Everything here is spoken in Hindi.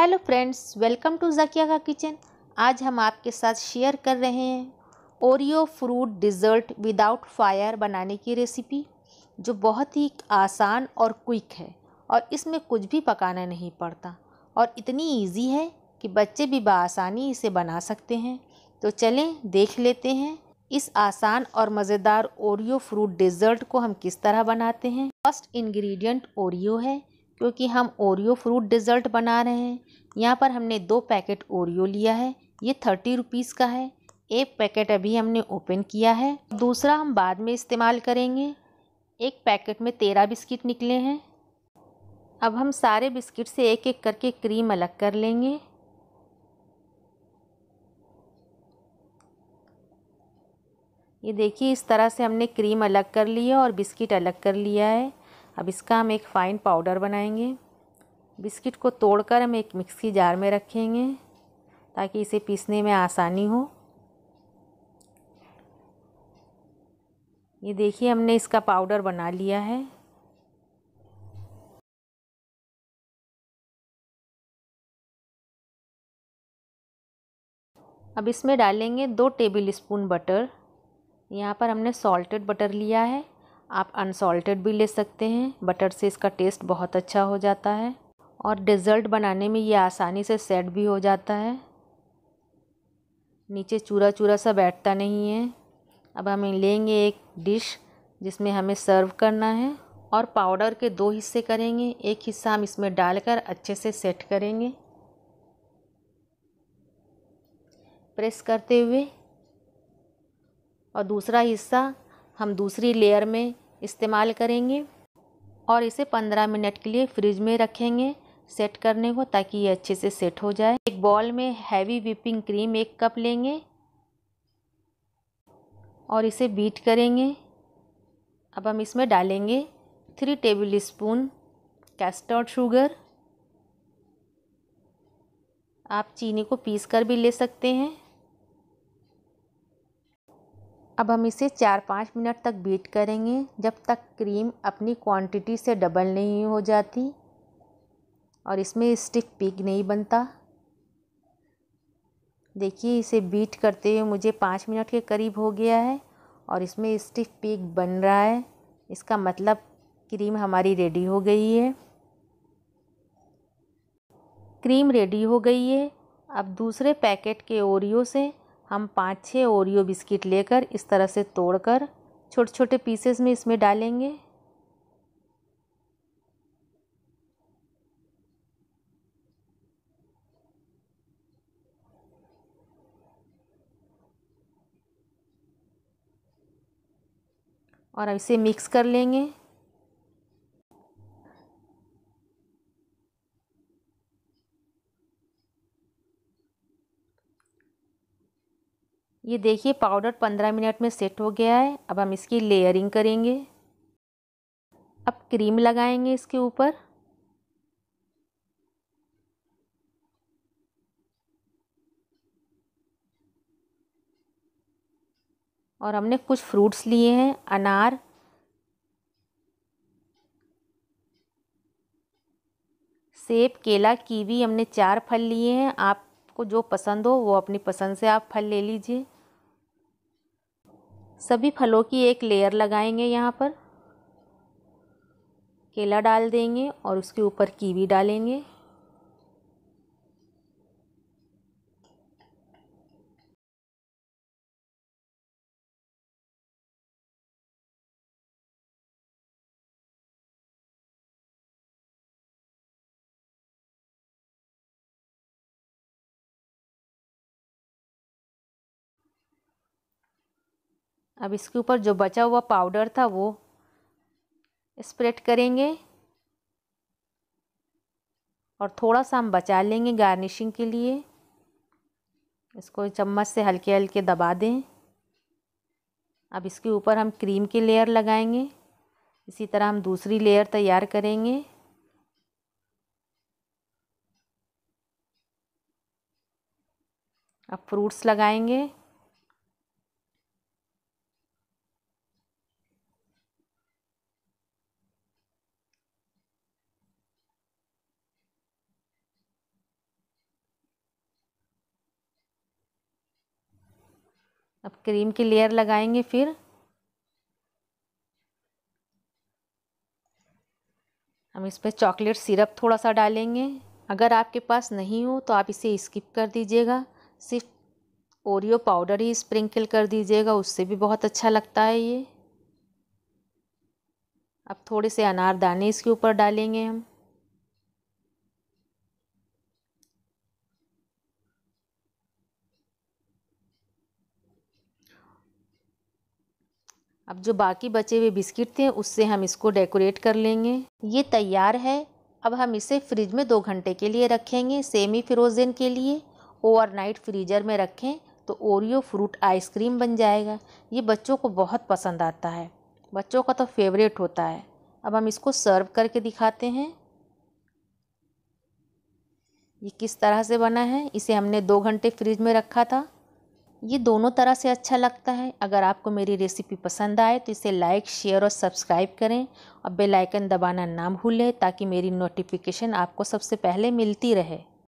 hello friends welcome to Zakia का किचन आज हम आपके साथ शेयर कर रहे हैं Oreo fruit dessert without fire बनाने की रेसिपी जो बहुत ही आसान और क्विक है और इसमें कुछ भी पकाना नहीं पड़ता और इतनी इजी है कि बच्चे भी बसानी इसे बना सकते हैं तो चलें देख लेते हैं इस आसान और मज़ेदार ओरियो फ्रूट डिज़र्ट को हम किस तरह बनाते हैं फर्स्ट इंग्रेडिएंट ओरियो है क्योंकि हम ओरियो फ्रूट डिज़र्ट बना रहे हैं यहाँ पर हमने दो पैकेट ओरियो लिया है ये थर्टी रुपीज़ का है एक पैकेट अभी हमने ओपन किया है दूसरा हम बाद में इस्तेमाल करेंगे एक पैकेट में तेरह बिस्किट निकले हैं अब हम सारे बिस्किट से एक एक करके क्रीम अलग कर लेंगे ये देखिए इस तरह से हमने क्रीम अलग कर ली है और बिस्किट अलग कर लिया है अब इसका हम एक फ़ाइन पाउडर बनाएंगे बिस्किट को तोड़कर हम एक मिक्सी जार में रखेंगे ताकि इसे पीसने में आसानी हो ये देखिए हमने इसका पाउडर बना लिया है अब इसमें डालेंगे दो टेबल स्पून बटर यहाँ पर हमने सॉल्टेड बटर लिया है आप अनसॉल्टेड भी ले सकते हैं बटर से इसका टेस्ट बहुत अच्छा हो जाता है और डेज़र्ट बनाने में ये आसानी से सेट भी हो जाता है नीचे चूरा चूरा सा बैठता नहीं है अब हमें लेंगे एक डिश जिसमें हमें सर्व करना है और पाउडर के दो हिस्से करेंगे एक हिस्सा हम इसमें डालकर अच्छे से सेट करेंगे प्रेस करते हुए और दूसरा हिस्सा हम दूसरी लेयर में इस्तेमाल करेंगे और इसे पंद्रह मिनट के लिए फ्रिज में रखेंगे सेट करने को ताकि ये अच्छे से सेट हो जाए एक बॉल में हैवी विपिंग क्रीम एक कप लेंगे और इसे बीट करेंगे अब हम इसमें डालेंगे three tablespoon caster sugar आप चीनी को पीस कर भी ले सकते हैं अब हम इसे चार पाँच मिनट तक बीट करेंगे जब तक क्रीम अपनी क्वांटिटी से डबल नहीं हो जाती और इसमें स्टिक पीक नहीं बनता देखिए इसे बीट करते हुए मुझे पाँच मिनट के करीब हो गया है और इसमें स्टिक पीक बन रहा है इसका मतलब क्रीम हमारी रेडी हो गई है क्रीम रेडी हो गई है अब दूसरे पैकेट के ओरियो से हम पाँच छः ओरियो बिस्किट लेकर इस तरह से तोड़कर छोटे छोटे पीसेस में इसमें डालेंगे और इसे मिक्स कर लेंगे ये देखिए पाउडर पंद्रह मिनट में सेट हो गया है अब हम इसकी लेयरिंग करेंगे अब क्रीम लगाएंगे इसके ऊपर और हमने कुछ फ्रूट्स लिए हैं अनार सेब केला कीवी हमने चार फल लिए हैं आपको जो पसंद हो वो अपनी पसंद से आप फल ले लीजिए सभी फलों की एक लेयर लगाएंगे यहाँ पर केला डाल देंगे और उसके ऊपर कीवी डालेंगे अब इसके ऊपर जो बचा हुआ पाउडर था वो स्प्रेड करेंगे और थोड़ा सा हम बचा लेंगे गार्निशिंग के लिए इसको चम्मच से हल्के हल्के दबा दें अब इसके ऊपर हम क्रीम की लेयर लगाएंगे इसी तरह हम दूसरी लेयर तैयार करेंगे अब फ्रूट्स लगाएंगे अब क्रीम की लेयर लगाएंगे फिर हम इस पर चॉकलेट सिरप थोड़ा सा डालेंगे अगर आपके पास नहीं हो तो आप इसे स्किप कर दीजिएगा सिर्फ ओरियो पाउडर ही स्प्रिंकल कर दीजिएगा उससे भी बहुत अच्छा लगता है ये अब थोड़े से अनारदाने इसके ऊपर डालेंगे हम अब जो बाकी बचे हुए बिस्किट थे उससे हम इसको डेकोरेट कर लेंगे ये तैयार है अब हम इसे फ्रिज में दो घंटे के लिए रखेंगे सेमी फ्रोज़न के लिए ओवरनाइट फ्रीजर में रखें तो ओरियो फ्रूट आइसक्रीम बन जाएगा ये बच्चों को बहुत पसंद आता है बच्चों का तो फेवरेट होता है अब हम इसको सर्व करके दिखाते हैं ये किस तरह से बना है इसे हमने दो घंटे फ्रिज में रखा था ये दोनों तरह से अच्छा लगता है अगर आपको मेरी रेसिपी पसंद आए तो इसे लाइक शेयर और सब्सक्राइब करें और बेल आइकन दबाना ना भूलें ताकि मेरी नोटिफिकेशन आपको सबसे पहले मिलती रहे